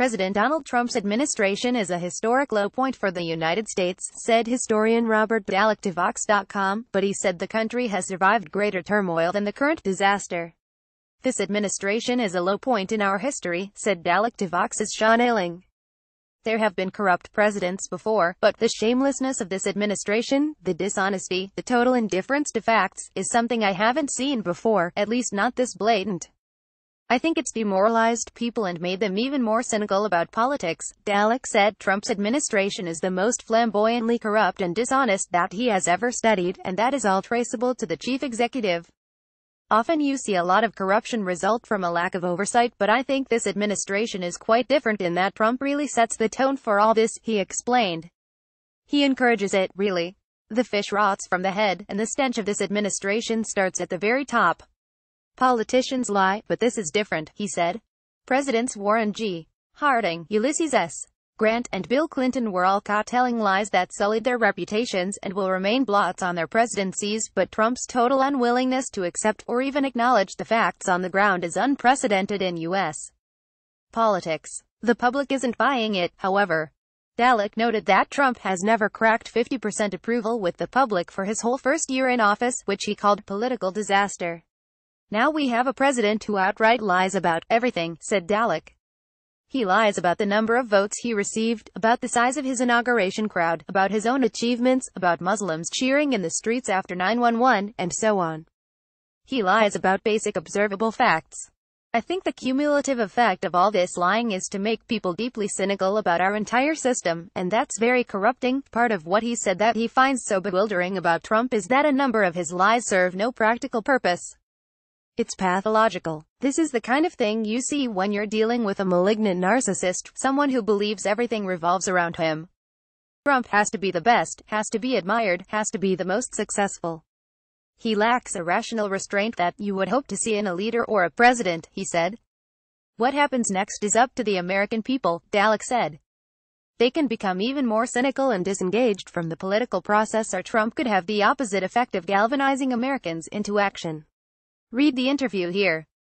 President Donald Trump's administration is a historic low point for the United States, said historian Robert Dalek to Vox.com, but he said the country has survived greater turmoil than the current disaster. This administration is a low point in our history, said Dalek to Vox's Sean Ailing. There have been corrupt presidents before, but the shamelessness of this administration, the dishonesty, the total indifference to facts, is something I haven't seen before, at least not this blatant. I think it's demoralized people and made them even more cynical about politics. Dalek said Trump's administration is the most flamboyantly corrupt and dishonest that he has ever studied, and that is all traceable to the chief executive. Often you see a lot of corruption result from a lack of oversight but I think this administration is quite different in that Trump really sets the tone for all this, he explained. He encourages it, really. The fish rots from the head, and the stench of this administration starts at the very top. Politicians lie, but this is different, he said. Presidents Warren G. Harding, Ulysses S. Grant, and Bill Clinton were all caught telling lies that sullied their reputations and will remain blots on their presidencies, but Trump's total unwillingness to accept or even acknowledge the facts on the ground is unprecedented in U.S. politics. The public isn't buying it, however. Dalek noted that Trump has never cracked 50% approval with the public for his whole first year in office, which he called political disaster. Now we have a president who outright lies about everything, said Dalek. He lies about the number of votes he received, about the size of his inauguration crowd, about his own achievements, about Muslims cheering in the streets after 911, and so on. He lies about basic observable facts. I think the cumulative effect of all this lying is to make people deeply cynical about our entire system, and that's very corrupting. Part of what he said that he finds so bewildering about Trump is that a number of his lies serve no practical purpose. It's pathological. This is the kind of thing you see when you're dealing with a malignant narcissist, someone who believes everything revolves around him. Trump has to be the best, has to be admired, has to be the most successful. He lacks a rational restraint that you would hope to see in a leader or a president, he said. What happens next is up to the American people, Dalek said. They can become even more cynical and disengaged from the political process or Trump could have the opposite effect of galvanizing Americans into action. Read the interview here.